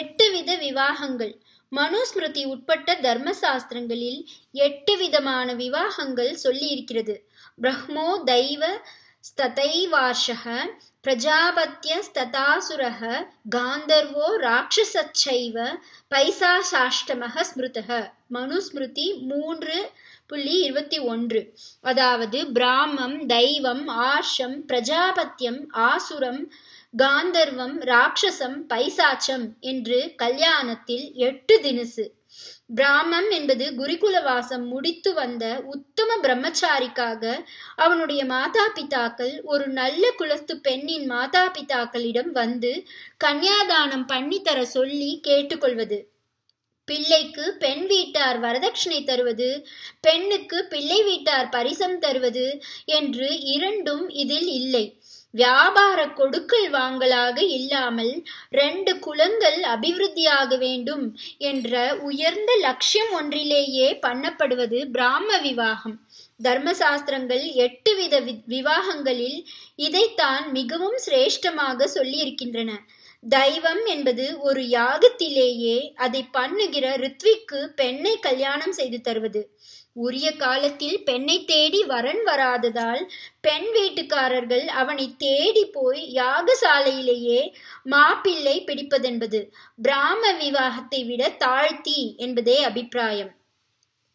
எட்டு வித விவாகங்கள் மனுஸ்மிருதி உட்பட்ட தர்மசாஸ்திரங்களில் எட்டு விதமான விவாகங்கள் சொல்லியிருக்கிறது பிரம்மோ தெய்வ ஸ்ததைவாஷக பிரஜாபத்திய ஸ்ததாசுரக காந்தர்வோ ராட்சசச்சைவ பைசாசாஷ்டமக ஸ்மிருதக மனுஸ்மிருதி மூன்று புள்ளி இருபத்தி ஒன்று அதாவது பிராமம் தெய்வம் ஆர்ஷம் பிரஜாபத்தியம் ஆசுரம் காந்தர்வம் ராட்சசம் பைசாச்சம் என்று கல்யாணத்தில் எட்டு தினசு பிராமம் என்பது குருகுல வாசம் முடித்து வந்த உத்தம பிரம்மச்சாரிக்காக அவனுடைய மாதா பிதாக்கள் ஒரு நல்ல குலத்து பெண்ணின் மாதா பிதாக்களிடம் வந்து கன்னியாதானம் பண்ணித்தர சொல்லி கேட்டுக்கொள்வது பிள்ளைக்கு பெண் வீட்டார் வரதட்சணை தருவது பெண்ணுக்கு பிள்ளை வீட்டார் பரிசம் தருவது என்று இரண்டும் இதில் இல்லை வியாபார கொடுக்கல் வாங்கலாக இல்லாமல் ரெண்டு குலங்கள் அபிவிருத்தியாக வேண்டும் என்ற உயர்ந்த லட்சியம் ஒன்றிலேயே பண்ணப்படுவது பிராம விவாகம் தர்மசாஸ்திரங்கள் எட்டு வித விவாகங்களில் இதைத்தான் மிகவும் சிரேஷ்டமாக சொல்லியிருக்கின்றன தெய்வம் என்பது ஒரு யாகத்திலேயே அதை பண்ணுகிற ரித்விக்கு பெண்ணை கல்யாணம் செய்து தருவது உரிய காலத்தில் பெண்ணை தேடி வரன் வராததால் பெண் வீட்டுக்காரர்கள் அவனை தேடி போய் யாகசாலையிலேயே மாப்பிள்ளை பிடிப்பதென்பது பிராம விவாகத்தை விட தாழ்த்தி என்பதே அபிப்பிராயம்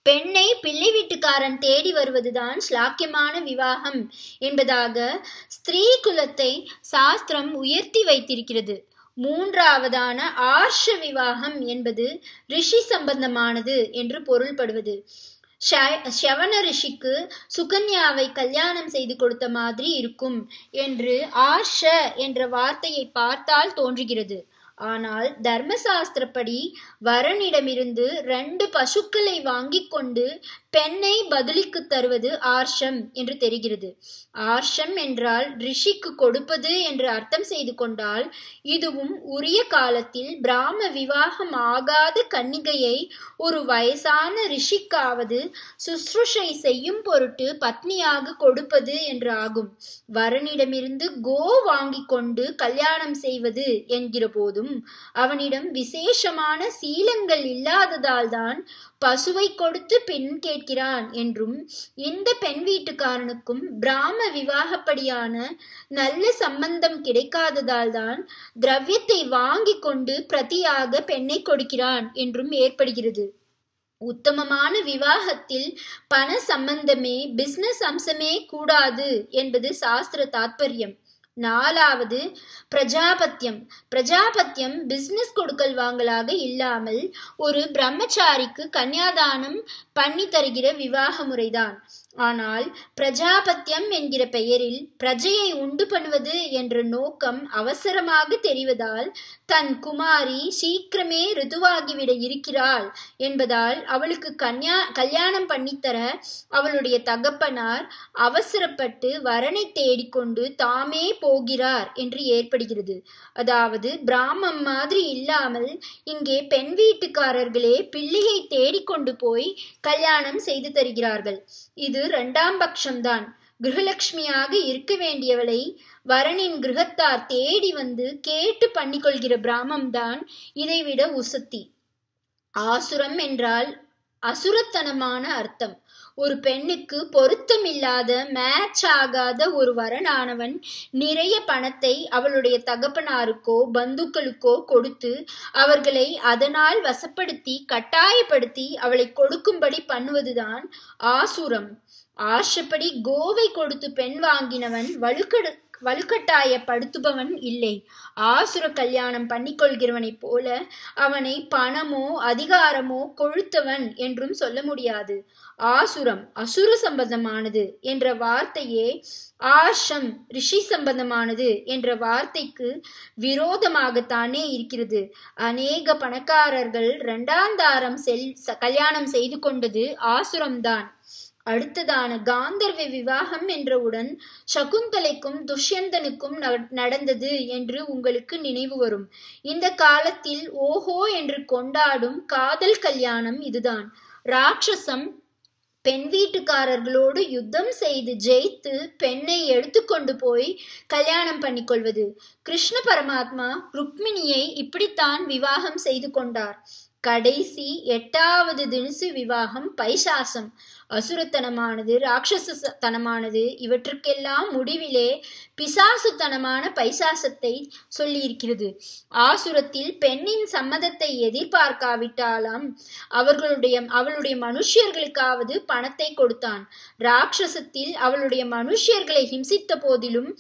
பெண்ணை பிள்ளை வீட்டுக்காரன் தேடி வருவதுதான் ஸ்லாக்கியமான விவாகம் என்பதாக ஸ்திரீ குலத்தை சாஸ்திரம் உயர்த்தி வைத்திருக்கிறது மூன்றாவதான ஆர்ஷ விவாகம் என்பது ரிஷி சம்பந்தமானது என்று பொருள்படுவது ஷவண ரிஷிக்கு சுகன்யாவை கல்யாணம் செய்து கொடுத்த மாதிரி இருக்கும் என்று ஆஷ என்ற வார்த்தையை பார்த்தால் தோன்றுகிறது ஆனால் தர்மசாஸ்திரப்படி வரனிடமிருந்து ரெண்டு பசுக்களை வாங்கி கொண்டு பெண்ணை பதிலிக்கு தருவது ஆர்ஷம் என்று தெரிகிறது ஆர்ஷம் என்றால் ரிஷிக்கு கொடுப்பது என்று அர்த்தம் செய்து கொண்டால் இதுவும் உரிய காலத்தில் பிராம விவாகம் ஆகாத கன்னிகையை ஒரு வயசான ரிஷிக்காவது சுஷ்ருஷை செய்யும் பொருட்டு பத்னியாக கொடுப்பது என்று ஆகும் வரனிடமிருந்து கோ வாங்கி கொண்டு கல்யாணம் செய்வது என்கிற போதும் அவனிடம் விசேஷமான சீலங்கள் இல்லாததால் தான் பசுவை கொடுத்து பெண் கேட்கிறான் என்றும் எந்த பெண் வீட்டுக்காரனுக்கும் பிராம விவாகப்படியான நல்ல சம்பந்தம் கிடைக்காததால் தான் திரவியத்தை வாங்கி கொண்டு பிரதியாக பெண்ணை கொடுக்கிறான் என்றும் ஏற்படுகிறது உத்தமமான விவாகத்தில் பண சம்பந்தமே பிசினஸ் அம்சமே கூடாது என்பது சாஸ்திர தாத்பரியம் நாலாவது பிரஜாபத்தியம் பிரஜாபத்தியம் பிஸ்னஸ் கொடுக்கல் வாங்கலாக இல்லாமல் ஒரு பிரம்மச்சாரிக்கு கன்னியாதானம் பண்ணி தருகிற விவாக முறைதான் ஆனால் பிரஜாபத்தியம் என்கிற பெயரில் பிரஜையை உண்டு பண்ணுவது என்ற நோக்கம் அவசரமாக தெரிவதால் தன் குமாரி சீக்கிரமே ரிதுவாகிவிட இருக்கிறாள் என்பதால் அவளுக்கு கன்யா கல்யாணம் பண்ணித்தர அவளுடைய தகப்பனார் அவசரப்பட்டு வரனை தேடிக்கொண்டு தாமே போ போகிறார் என்று ஏற்படுகிறது அதாவது பிராமம் மாதிரி இல்லாமல் இங்கே பெண் வீட்டுக்காரர்களே பிள்ளையை தேடிக்கொண்டு போய் கல்யாணம் செய்து தருகிறார்கள் இது இரண்டாம் பட்சம்தான் கிருஹலக்ஷ்மியாக இருக்க வேண்டியவளை வரனின் கிரகத்தார் தேடி வந்து கேட்டு பண்ணிக்கொள்கிற பிராமம்தான் இதைவிட உசத்தி ஆசுரம் என்றால் அசுரத்தனமான அர்த்தம் ஒரு பெண்ணுக்கு பொருத்தமில்லாத மேட்ச் ஆகாத ஒரு வரனானவன் நிறைய பணத்தை அவளுடைய தகப்பனாருக்கோ பந்துக்களுக்கோ கொடுத்து அவர்களை அதனால் வசப்படுத்தி கட்டாயப்படுத்தி அவளை கொடுக்கும்படி பண்ணுவதுதான் ஆசுரம் ஆசைப்படி கோவை கொடுத்து பெண் வாங்கினவன் வழுக்கடு வலுக்கட்டாயப்படுத்துபவன் இல்லை ஆசுர கல்யாணம் பண்ணிக்கொள்கிறவனைப் போல அவனை பணமோ அதிகாரமோ கொழுத்தவன் என்றும் சொல்ல முடியாது ஆசுரம் அசுர சம்பந்தமானது என்ற வார்த்தையே ஆஷம் ரிஷி சம்பந்தமானது என்ற வார்த்தைக்கு விரோதமாகத்தானே இருக்கிறது அநேக பணக்காரர்கள் இரண்டாந்தாரம் செல் கல்யாணம் செய்து கொண்டது ஆசுரம்தான் அடுத்ததான காந்தர்வ விவாகம் என்றவுடன் சகுந்தலைக்கும் துஷ்யந்தனுக்கும் நடந்தது என்று உங்களுக்கு நினைவு வரும் இந்த காலத்தில் ஓஹோ என்று கொண்டாடும் காதல் கல்யாணம் இதுதான் ராட்சசம் பெண் வீட்டுக்காரர்களோடு யுத்தம் செய்து ஜெயித்து பெண்ணை எடுத்துக்கொண்டு போய் கல்யாணம் பண்ணிக்கொள்வது கிருஷ்ண பரமாத்மா ருக்மிணியை இப்படித்தான் விவாகம் செய்து கொண்டார் கடைசி எட்டாவது தினசு விவாகம் பைசாசம் அசுரத்தனமானது ராட்சசத்தனமானது இவற்றுக்கெல்லாம் முடிவிலே பிசாசுத்தனமான பைசாசத்தை சொல்லியிருக்கிறது ஆசுரத்தில் பெண்ணின் சம்மதத்தை எதிர்பார்க்காவிட்டாலாம் அவர்களுடைய அவளுடைய மனுஷியர்களுக்காவது பணத்தை கொடுத்தான் ராட்சசத்தில் அவளுடைய மனுஷியர்களை ஹிம்சித்த போதிலும்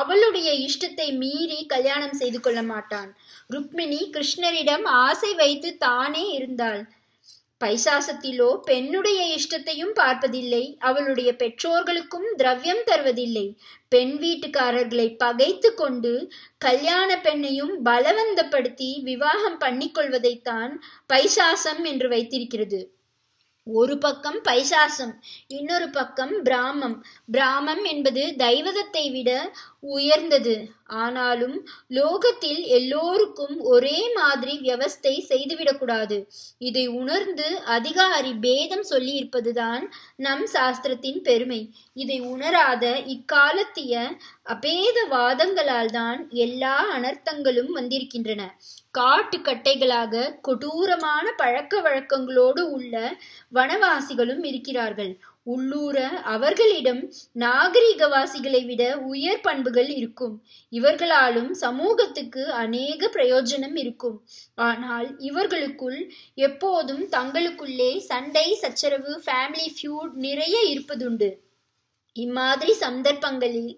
அவளுடைய இஷ்டத்தை மீறி கல்யாணம் செய்து கொள்ள மாட்டான் ருக்மிணி கிருஷ்ணரிடம் ஆசை வைத்து தானே இருந்தாள் பைசாசத்திலோ பெண்ணுடைய இஷ்டத்தையும் பார்ப்பதில்லை அவளுடைய பெற்றோர்களுக்கும் திரவியம் தருவதில்லை பெண் வீட்டுக்காரர்களை பகைத்து கொண்டு கல்யாண பெண்ணையும் பலவந்தப்படுத்தி விவாகம் பண்ணிக்கொள்வதைத்தான் பைசாசம் என்று வைத்திருக்கிறது ஒரு பக்கம் பைசாசம் இன்னொரு பக்கம் பிராமம் பிராமம் என்பது தெய்வதத்தை விட உயர்ந்தது ஆனாலும் லோகத்தில் எல்லோருக்கும் ஒரே மாதிரி வியவஸ்தை செய்துவிடக்கூடாது இதை உணர்ந்து அதிகாரி பேதம் சொல்லியிருப்பதுதான் நம் சாஸ்திரத்தின் பெருமை இதை உணராத இக்காலத்திய அபேதவாதங்களால் தான் எல்லா அனர்த்தங்களும் வந்திருக்கின்றன காட்டுக்கட்டைகளாக கொடூரமான பழக்க வழக்கங்களோடு உள்ள வனவாசிகளும் இருக்கிறார்கள் உள்ளூர அவர்களிடம் நாகரிகவாசிகளை விட உயர் பண்புகள் இருக்கும் இவர்களாலும் சமூகத்துக்கு அநேக பிரயோஜனம் இருக்கும் ஆனால் இவர்களுக்குள் எப்போதும் தங்களுக்குள்ளே சண்டை சச்சரவு ஃபேமிலி ஃபியூட் நிறைய இருப்பதுண்டு இம்மாதிரி சந்தர்ப்பங்களில்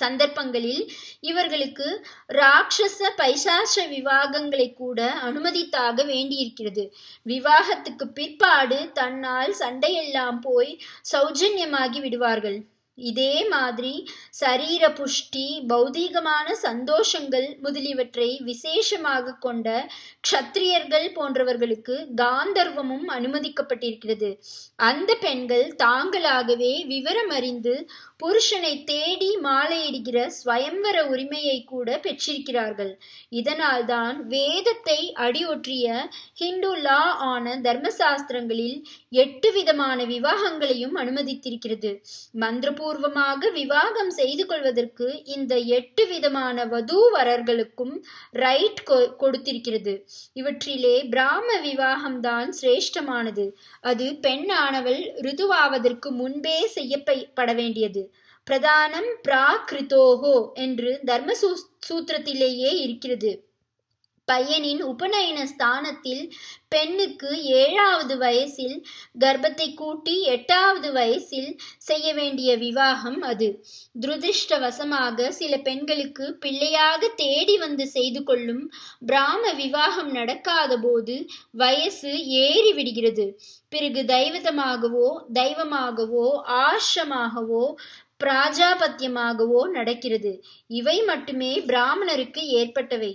சந்தர்ப்பங்களில் இவர்களுக்கு ராட்சச பைசாச விவாகங்களை கூட அனுமதித்தாக வேண்டியிருக்கிறது விவாகத்துக்கு பிற்பாடு தன்னால் சண்டையெல்லாம் போய் சௌஜன்யமாகி விடுவார்கள் இதே மாதிரி சரீர புஷ்டி பௌதீகமான சந்தோஷங்கள் முதலியவற்றை விசேஷமாக கொண்ட க்ஷத்திரியர்கள் போன்றவர்களுக்கு காந்தர்வமும் அனுமதிக்கப்பட்டிருக்கிறது அந்த பெண்கள் தாங்களாகவே விவரம் அறிந்து புருஷனை தேடி மாலையிடுகிற ஸ்வயம்வர உரிமையை கூட பெற்றிருக்கிறார்கள் இதனால்தான் வேதத்தை அடியொற்றிய ஹிந்து லா ஆன தர்மசாஸ்திரங்களில் எட்டு விதமான விவாகங்களையும் அனுமதித்திருக்கிறது மந்திரபூர் பூர்வமாக விவாகம் செய்து கொள்வதற்கு இந்த எட்டு விதமான வதூவரர்களுக்கும் ரைட் கொடுத்திருக்கிறது இவற்றிலே பிராம விவாகம்தான் சிரேஷ்டமானது அது பெண்ணானவள் ரிதுவாவதற்கு முன்பே செய்யப்பட வேண்டியது பிரதானம் பிராகிருதோகோ என்று தர்ம சூத்திரத்திலேயே இருக்கிறது பையனின் உபநயன ஸ்தானத்தில் பெண்ணுக்கு ஏழாவது வயசில் கர்ப்பத்தை கூட்டி எட்டாவது வயசில் செய்ய வேண்டிய விவாகம் அது துரதிருஷ்டவசமாக சில பெண்களுக்கு பிள்ளையாக தேடி வந்து செய்து கொள்ளும் பிராம விவாகம் நடக்காத போது வயசு ஏறிவிடுகிறது பிறகு தெய்வதமாகவோ தெய்வமாகவோ ஆஷமாகவோ பிராஜாபத்தியமாகவோ நடக்கிறது இவை மட்டுமே பிராமணருக்கு ஏற்பட்டவை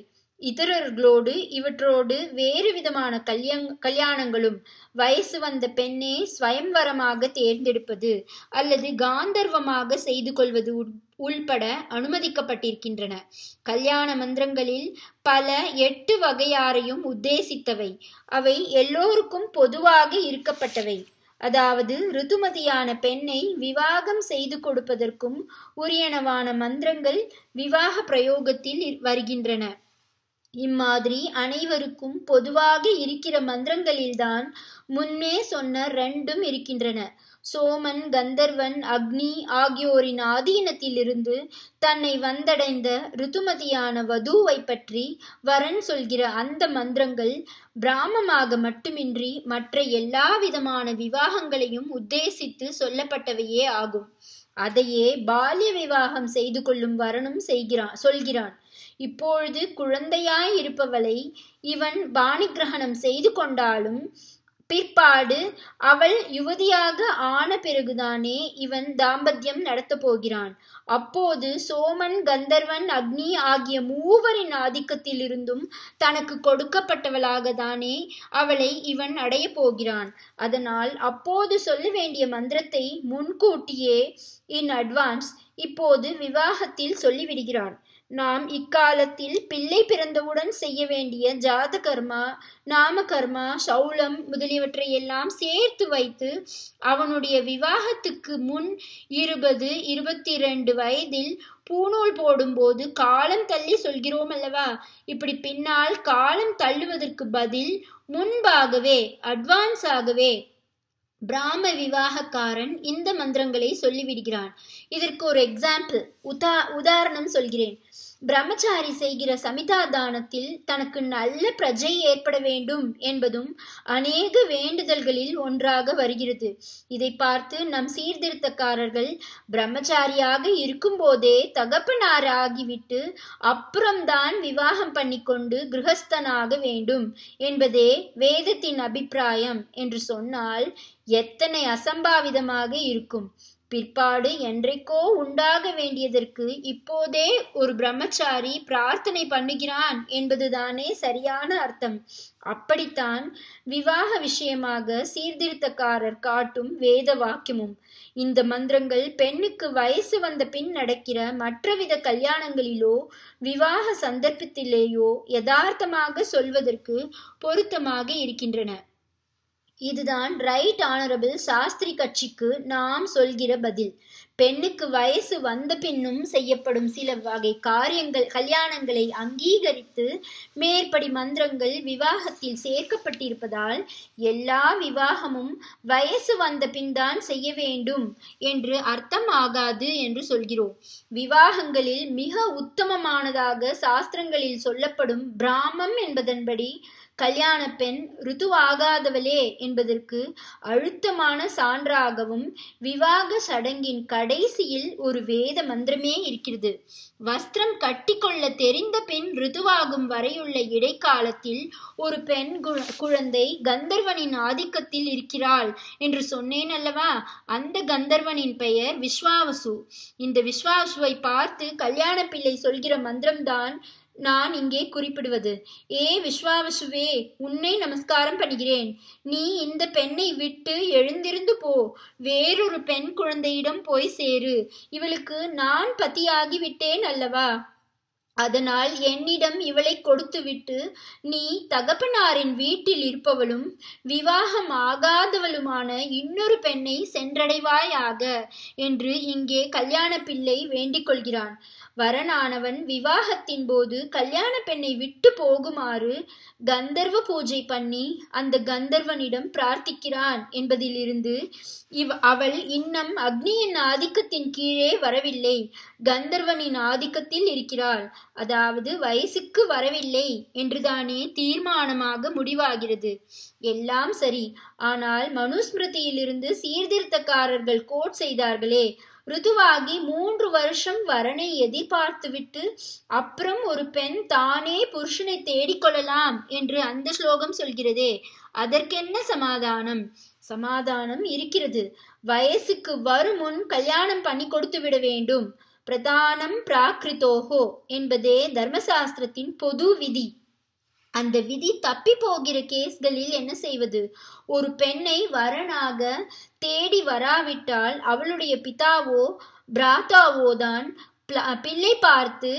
இதரர்களோடு இவற்றோடு வேறு விதமான கல்யாங் கல்யாணங்களும் வயசு வந்த பெண்ணே ஸ்வயம்வரமாக தேர்ந்தெடுப்பது அல்லது காந்தர்வமாக செய்து கொள்வது உள்பட அனுமதிக்கப்பட்டிருக்கின்றன கல்யாண மந்திரங்களில் பல எட்டு வகையாரையும் உத்தேசித்தவை அவை எல்லோருக்கும் பொதுவாக இருக்கப்பட்டவை அதாவது ருதுமதியான பெண்ணை விவாகம் செய்து கொடுப்பதற்கும் உரியனவான மந்திரங்கள் விவாக பிரயோகத்தில் வருகின்றன இம்மாதிரி அனைவருக்கும் பொதுவாக இருக்கிற மந்திரங்களில்தான் முன்னே சொன்ன ரெண்டும் இருக்கின்றன சோமன் கந்தர்வன் அக்னி ஆகியோரின் ஆதீனத்திலிருந்து தன்னை வந்தடைந்த ருதுமதியான வதுவை பற்றி வரன் சொல்கிற அந்த மந்திரங்கள் பிராமமாக மட்டுமின்றி மற்ற எல்லா விதமான விவாகங்களையும் உத்தேசித்து சொல்லப்பட்டவையே ஆகும் அதையே பால்ய விவாகம் செய்து கொள்ளும் வரணும் செய்கிறான் சொல்கிறான் இப்பொழுது குழந்தையாய் இருப்பவளை இவன் கிரகணம் செய்து கொண்டாலும் பிற்பாடு அவள் யுவதியாக ஆன பிறகுதானே இவன் தாம்பத்தியம் நடத்தப் போகிறான் அப்போது சோமன் கந்தர்வன் அக்னி ஆகிய மூவரின் ஆதிக்கத்திலிருந்தும் தனக்கு கொடுக்கப்பட்டவளாக தானே அவளை இவன் அடையப் போகிறான் அதனால் அப்போது சொல்ல வேண்டிய மந்திரத்தை முன்கூட்டியே இன் அட்வான்ஸ் இப்போது விவாகத்தில் சொல்லிவிடுகிறான் நாம் இக்காலத்தில் பிள்ளை பிறந்தவுடன் செய்ய வேண்டிய ஜாத கர்மா நாம கர்மா சௌலம் முதலியவற்றை எல்லாம் சேர்த்து வைத்து அவனுடைய விவாகத்துக்கு முன் இருபது இருபத்தி ரெண்டு வயதில் பூநூல் போடும்போது காலம் தள்ளி சொல்கிறோம் அல்லவா இப்படி பின்னால் காலம் தள்ளுவதற்கு பதில் முன்பாகவே அட்வான்ஸாகவே பிராம விவாகக்காரன் இந்த மந்திரங்களை சொல்லிவிடுகிறான் இதற்கு ஒரு எக்ஸாம்பிள் உதா உதாரணம் சொல்கிறேன் பிரம்மச்சாரி செய்கிற சமிதாதானத்தில் தனக்கு நல்ல பிரஜை ஏற்பட வேண்டும் என்பதும் அநேக வேண்டுதல்களில் ஒன்றாக வருகிறது இதை பார்த்து நம் சீர்திருத்தக்காரர்கள் பிரம்மச்சாரியாக இருக்கும்போதே தகப்பனாராகிவிட்டு ஆகிவிட்டு அப்புறம்தான் விவாகம் பண்ணிக்கொண்டு கிரகஸ்தனாக வேண்டும் என்பதே வேதத்தின் அபிப்பிராயம் என்று சொன்னால் எத்தனை அசம்பாவிதமாக இருக்கும் பிற்பாடு என்றைக்கோ உண்டாக வேண்டியதற்கு இப்போதே ஒரு பிரம்மச்சாரி பிரார்த்தனை பண்ணுகிறான் என்பதுதானே சரியான அர்த்தம் அப்படித்தான் விவாக விஷயமாக சீர்திருத்தக்காரர் காட்டும் வேத வாக்கியமும் இந்த மந்திரங்கள் பெண்ணுக்கு வயசு வந்த பின் நடக்கிற மற்றவித கல்யாணங்களிலோ விவாக சந்தர்ப்பத்திலேயோ யதார்த்தமாக சொல்வதற்கு பொருத்தமாக இருக்கின்றன இதுதான் ரைட் ஆனரபிள் சாஸ்திரி கட்சிக்கு நாம் சொல்கிற பதில் பெண்ணுக்கு வயசு வந்த பின்னும் செய்யப்படும் சில வகை காரியங்கள் கல்யாணங்களை அங்கீகரித்து மேற்படி மந்திரங்கள் விவாகத்தில் சேர்க்கப்பட்டிருப்பதால் எல்லா விவாகமும் வயசு வந்த பின்தான் செய்ய வேண்டும் என்று அர்த்தம் ஆகாது என்று சொல்கிறோம் விவாகங்களில் மிக உத்தமமானதாக சாஸ்திரங்களில் சொல்லப்படும் பிராமம் என்பதன்படி கல்யாண பெண் ருதுவாகாதவளே என்பதற்கு அழுத்தமான சான்றாகவும் விவாக சடங்கின் கடைசியில் ஒரு வேத மந்திரமே இருக்கிறது வஸ்திரம் கட்டிக்கொள்ள தெரிந்த பெண் ருதுவாகும் வரையுள்ள இடைக்காலத்தில் ஒரு பெண் குழந்தை கந்தர்வனின் ஆதிக்கத்தில் இருக்கிறாள் என்று சொன்னேன் அல்லவா அந்த கந்தர்வனின் பெயர் விஸ்வாவசு இந்த விஸ்வாவசுவை பார்த்து கல்யாண பிள்ளை சொல்கிற மந்திரம்தான் நான் இங்கே குறிப்பிடுவது ஏ விஸ்வாவசுவே உன்னை நமஸ்காரம் பண்ணுகிறேன் நீ இந்த பெண்ணை விட்டு எழுந்திருந்து போ வேறொரு பெண் குழந்தையிடம் போய் சேரு இவளுக்கு நான் பத்தியாகிவிட்டேன் அல்லவா அதனால் என்னிடம் இவளை கொடுத்துவிட்டு நீ தகப்பனாரின் வீட்டில் இருப்பவளும் விவாகம் ஆகாதவளுமான இன்னொரு பெண்ணை சென்றடைவாயாக என்று இங்கே கல்யாண பிள்ளை வேண்டிக் கொள்கிறான் வரனானவன் விவாகத்தின் போது கல்யாண பெண்ணை விட்டு போகுமாறு கந்தர்வ பூஜை பண்ணி அந்த கந்தர்வனிடம் பிரார்த்திக்கிறான் என்பதிலிருந்து இவ் அவள் இன்னும் அக்னியின் ஆதிக்கத்தின் கீழே வரவில்லை கந்தர்வனின் ஆதிக்கத்தில் இருக்கிறாள் அதாவது வயசுக்கு வரவில்லை என்றுதானே தீர்மானமாக முடிவாகிறது எல்லாம் சரி ஆனால் மனுஸ்மிருதியிலிருந்து சீர்திருத்தக்காரர்கள் கோட் செய்தார்களே ருதுவாகி மூன்று வருஷம் வரனை எதிர்பார்த்துவிட்டு அப்புறம் ஒரு பெண் தானே புருஷனை தேடிக்கொள்ளலாம் என்று அந்த ஸ்லோகம் சொல்கிறதே அதற்கென்ன சமாதானம் சமாதானம் இருக்கிறது வயசுக்கு வருமுன் கல்யாணம் பண்ணி கொடுத்து விட வேண்டும் பிரதானம் பிராகிருத்தோகோ என்பதே தர்மசாஸ்திரத்தின் பொது விதி அந்த விதி தப்பி போகிற கேஸ்களில் என்ன செய்வது ஒரு பெண்ணை வரனாக தேடி வராவிட்டால் அவளுடைய பிதாவோ பிராத்தாவோ தான் பிள்ளை பார்த்து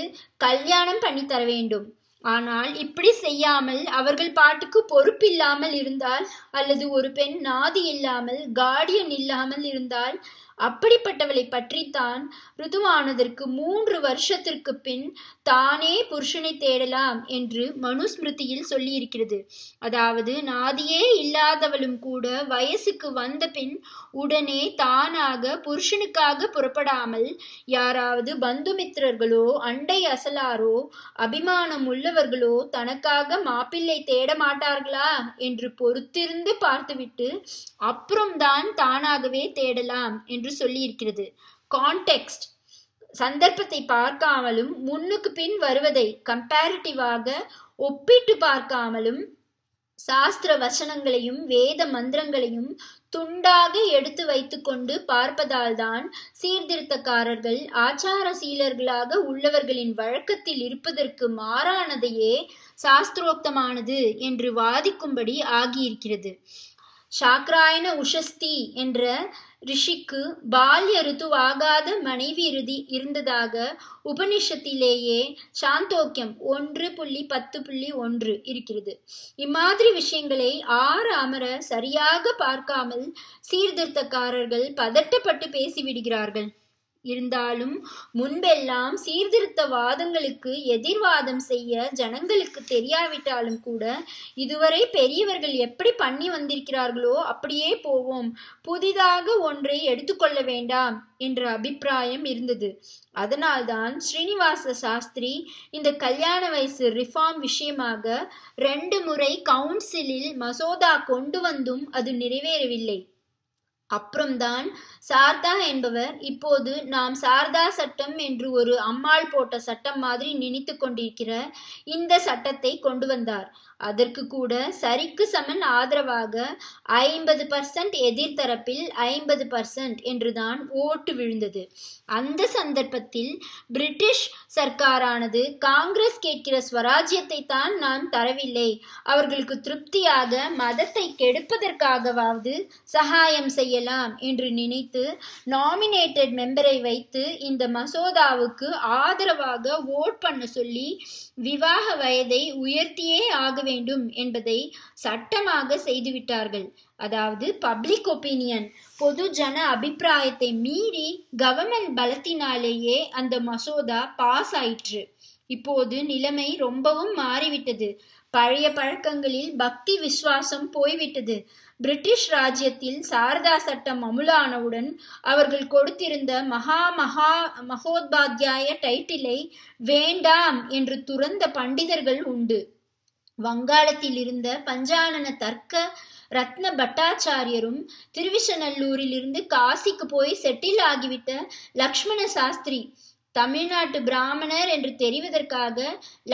கல்யாணம் பண்ணி தர வேண்டும் ஆனால் இப்படி செய்யாமல் அவர்கள் பாட்டுக்கு பொறுப்பில்லாமல் இருந்தால் அல்லது ஒரு பெண் நாதி இல்லாமல் கார்டியன் இல்லாமல் இருந்தால் அப்படிப்பட்டவளை பற்றித்தான் ருதுவானதற்கு மூன்று வருஷத்திற்கு பின் தானே புருஷனை தேடலாம் என்று மனுஸ்மிருதியில் சொல்லியிருக்கிறது அதாவது நாதியே இல்லாதவளும் கூட வயசுக்கு வந்த பின் உடனே தானாக புருஷனுக்காக புறப்படாமல் யாராவது பந்துமித்திரர்களோ அண்டை அசலாரோ அபிமானம் உள்ளவர்களோ தனக்காக மாப்பிள்ளை தேட மாட்டார்களா என்று பொறுத்திருந்து பார்த்துவிட்டு அப்புறம்தான் தானாகவே தேடலாம் என்று என்று சொல்லியிருக்கிறது கான்டெக்ஸ்ட் சந்தர்ப்பத்தை பார்க்காமலும் முன்னுக்கு பின் வருவதை கம்பேரிட்டிவாக ஒப்பிட்டு பார்க்காமலும் சாஸ்திர வசனங்களையும் வேத மந்திரங்களையும் துண்டாக எடுத்து வைத்துக்கொண்டு பார்ப்பதால்தான் சீர்திருத்தக்காரர்கள் ஆச்சார சீலர்களாக உள்ளவர்களின் வழக்கத்தில் இருப்பதற்கு மாறானதையே சாஸ்திரோக்தமானது என்று வாதிக்கும்படி ஆகியிருக்கிறது சாக்ராயன உஷஸ்தி என்ற ரிஷிக்கு பால்ய ருத்துவாகாத மனைவி இறுதி இருந்ததாக உபனிஷத்திலேயே சாந்தோக்கியம் ஒன்று புள்ளி பத்து புள்ளி ஒன்று இருக்கிறது இம்மாதிரி விஷயங்களை ஆறு அமர சரியாக பார்க்காமல் சீர்திருத்தக்காரர்கள் பதட்டப்பட்டு பேசிவிடுகிறார்கள் இருந்தாலும் முன்பெல்லாம் சீர்திருத்த வாதங்களுக்கு எதிர்வாதம் செய்ய ஜனங்களுக்கு தெரியாவிட்டாலும் கூட இதுவரை பெரியவர்கள் எப்படி பண்ணி வந்திருக்கிறார்களோ அப்படியே போவோம் புதிதாக ஒன்றை எடுத்துக்கொள்ள வேண்டாம் என்ற அபிப்பிராயம் இருந்தது அதனால்தான் ஸ்ரீனிவாச சாஸ்திரி இந்த கல்யாண வயசு ரிஃபார்ம் விஷயமாக ரெண்டு முறை கவுன்சிலில் மசோதா கொண்டு வந்தும் அது நிறைவேறவில்லை அப்புறம்தான் சார்தா என்பவர் இப்போது நாம் சார்தா சட்டம் என்று ஒரு அம்மாள் போட்ட சட்டம் மாதிரி நினைத்து கொண்டிருக்கிற இந்த சட்டத்தை கொண்டு வந்தார் அதற்கு கூட சரிக்கு சமன் ஆதரவாக ஐம்பது பர்சன்ட் எதிர்த்தரப்பில் ஐம்பது பர்சன்ட் என்றுதான் ஓட்டு விழுந்தது அந்த சந்தர்ப்பத்தில் பிரிட்டிஷ் சர்க்காரானது காங்கிரஸ் கேட்கிற ஸ்வராஜ்யத்தை தான் நான் தரவில்லை அவர்களுக்கு திருப்தியாக மதத்தை கெடுப்பதற்காகவாவது சகாயம் செய்ய செய்யலாம் என்று நினைத்து நாமினேட்டட் மெம்பரை வைத்து இந்த மசோதாவுக்கு ஆதரவாக ஓட் பண்ண சொல்லி விவாக வயதை உயர்த்தியே ஆக வேண்டும் என்பதை சட்டமாக செய்துவிட்டார்கள் அதாவது பப்ளிக் ஒப்பீனியன் பொது ஜன அபிப்பிராயத்தை மீறி கவர்மெண்ட் பலத்தினாலேயே அந்த மசோதா பாஸ் ஆயிற்று இப்போது நிலைமை ரொம்பவும் மாறிவிட்டது பழைய பழக்கங்களில் பக்தி விசுவாசம் போய்விட்டது பிரிட்டிஷ் ராஜ்யத்தில் சாரதா சட்டம் அமுலானவுடன் அவர்கள் கொடுத்திருந்த மகா மகா மகோபாத்தியாய டைட்டிலை வேண்டாம் என்று துறந்த பண்டிதர்கள் உண்டு வங்காளத்தில் இருந்த பஞ்சானன தர்க்க ரத்ன பட்டாச்சாரியரும் திருவிசநல்லூரிலிருந்து காசிக்கு போய் செட்டில் ஆகிவிட்ட லக்ஷ்மண சாஸ்திரி தமிழ்நாட்டு பிராமணர் என்று தெரிவதற்காக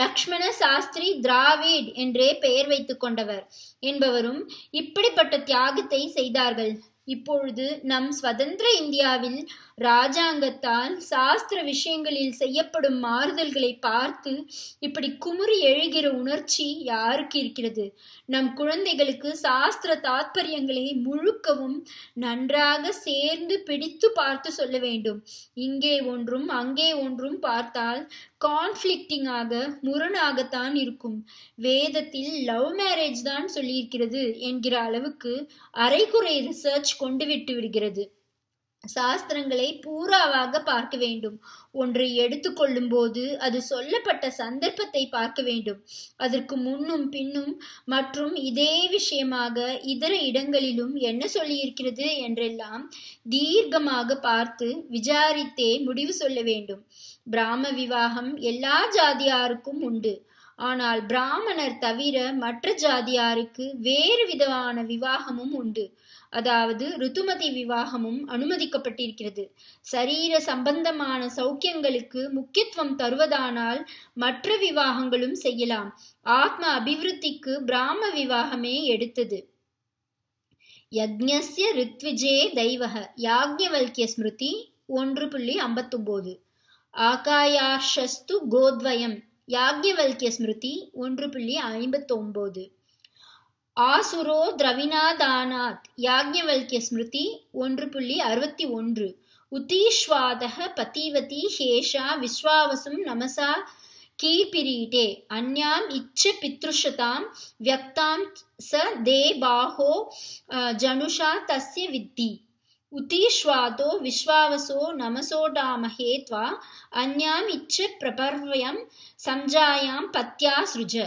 லக்ஷ்மண சாஸ்திரி திராவிட் என்றே பெயர் வைத்து கொண்டவர் என்பவரும் இப்படிப்பட்ட தியாகத்தை செய்தார்கள் இப்பொழுது நம் சுதந்திர இந்தியாவில் ராஜாங்கத்தால் சாஸ்திர விஷயங்களில் செய்யப்படும் மாறுதல்களை பார்த்து இப்படி குமுறி எழுகிற உணர்ச்சி யாருக்கு இருக்கிறது நம் குழந்தைகளுக்கு சாஸ்திர தாத்பரியங்களை முழுக்கவும் நன்றாக சேர்ந்து பிடித்து பார்த்து சொல்ல வேண்டும் இங்கே ஒன்றும் அங்கே ஒன்றும் பார்த்தால் கான்ஃப்ளிக்டிங்காக முரணாகத்தான் இருக்கும் வேதத்தில் லவ் மேரேஜ் தான் சொல்லியிருக்கிறது என்கிற அளவுக்கு அரைக்குறை ரிசர்ச் கொண்டு விட்டு விடுகிறது சாஸ்திரங்களை பூராவாக பார்க்க வேண்டும் ஒன்று எடுத்துக்கொள்ளும் போது அது சொல்லப்பட்ட சந்தர்ப்பத்தை பார்க்க வேண்டும் அதற்கு முன்னும் பின்னும் மற்றும் இதே விஷயமாக இதர இடங்களிலும் என்ன சொல்லியிருக்கிறது என்றெல்லாம் தீர்க்கமாக பார்த்து விசாரித்தே முடிவு சொல்ல வேண்டும் பிராம விவாகம் எல்லா ஜாதியாருக்கும் உண்டு ஆனால் பிராமணர் தவிர மற்ற ஜாதியாருக்கு வேறு விதமான விவாகமும் உண்டு அதாவது ருத்துமதி விவாகமும் அனுமதிக்கப்பட்டிருக்கிறது சரீர சம்பந்தமான சௌக்கியங்களுக்கு முக்கியத்துவம் தருவதானால் மற்ற விவாகங்களும் செய்யலாம் ஆத்ம அபிவிருத்திக்கு பிராம விவாகமே எடுத்தது யக்ஞஸ்ய ரித்விஜே தெய்வக யாக்ஞவல்கிய ஸ்மிருதி ஒன்று புள்ளி ஐம்பத்தொம்போது ஆகாயாஷஸ்து கோத்வயம் யாக்ஞவல்கிய ஸ்மிருதி ஒன்று புள்ளி ஐம்பத்தொம்போது ஆசுரோ திரவினாதானாத் யாஜ்ஞவல்கிய ஸ்மிருதி ஒன்று புள்ளி அறுபத்தி ஒன்று உத்தீஷ்வாதக பதிவதி ஹேஷா விஸ்வாவசும் நமசா கீழ்பிரீட்டே அந்யாம் இச்ச பித்ருஷதாம் வியக்தாம் ச தே பாஹோ ஜனுஷா தஸ்ய வித்தி உத்தீஷ்வாதோ விஸ்வாவசோ நமசோடாமஹே துவா அந்யாம் இச்ச பிரபர்வயம் சம்ஜாயாம் பத்யா சுருஜ